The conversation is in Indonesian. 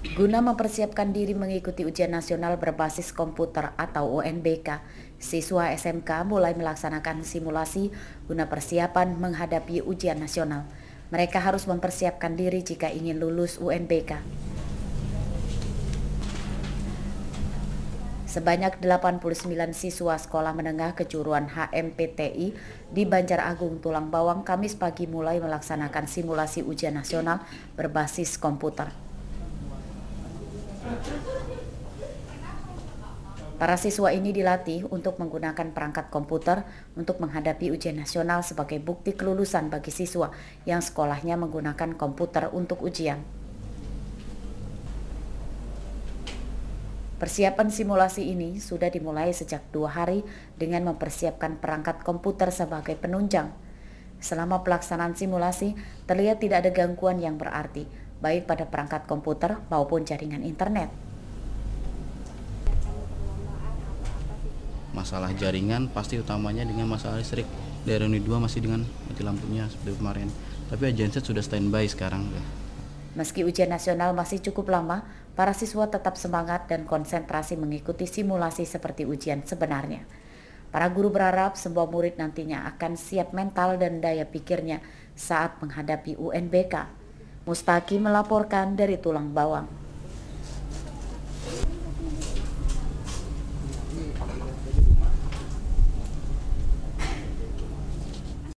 Guna mempersiapkan diri mengikuti ujian nasional berbasis komputer atau UNBK, siswa SMK mulai melaksanakan simulasi guna persiapan menghadapi ujian nasional. Mereka harus mempersiapkan diri jika ingin lulus UNBK. Sebanyak 89 siswa sekolah menengah kejuruan HMPTI di Banjar Agung Tulang Bawang Kamis pagi mulai melaksanakan simulasi ujian nasional berbasis komputer. Para siswa ini dilatih untuk menggunakan perangkat komputer untuk menghadapi ujian nasional sebagai bukti kelulusan bagi siswa yang sekolahnya menggunakan komputer untuk ujian. Persiapan simulasi ini sudah dimulai sejak dua hari dengan mempersiapkan perangkat komputer sebagai penunjang. Selama pelaksanaan simulasi, terlihat tidak ada gangguan yang berarti, baik pada perangkat komputer maupun jaringan internet. masalah jaringan pasti utamanya dengan masalah listrik dari unit 2 masih dengan mati lampunya seperti kemarin tapi agensi sudah standby sekarang Meski ujian nasional masih cukup lama, para siswa tetap semangat dan konsentrasi mengikuti simulasi seperti ujian sebenarnya. Para guru berharap semua murid nantinya akan siap mental dan daya pikirnya saat menghadapi UNBK. Mustaki melaporkan dari Tulang Bawang.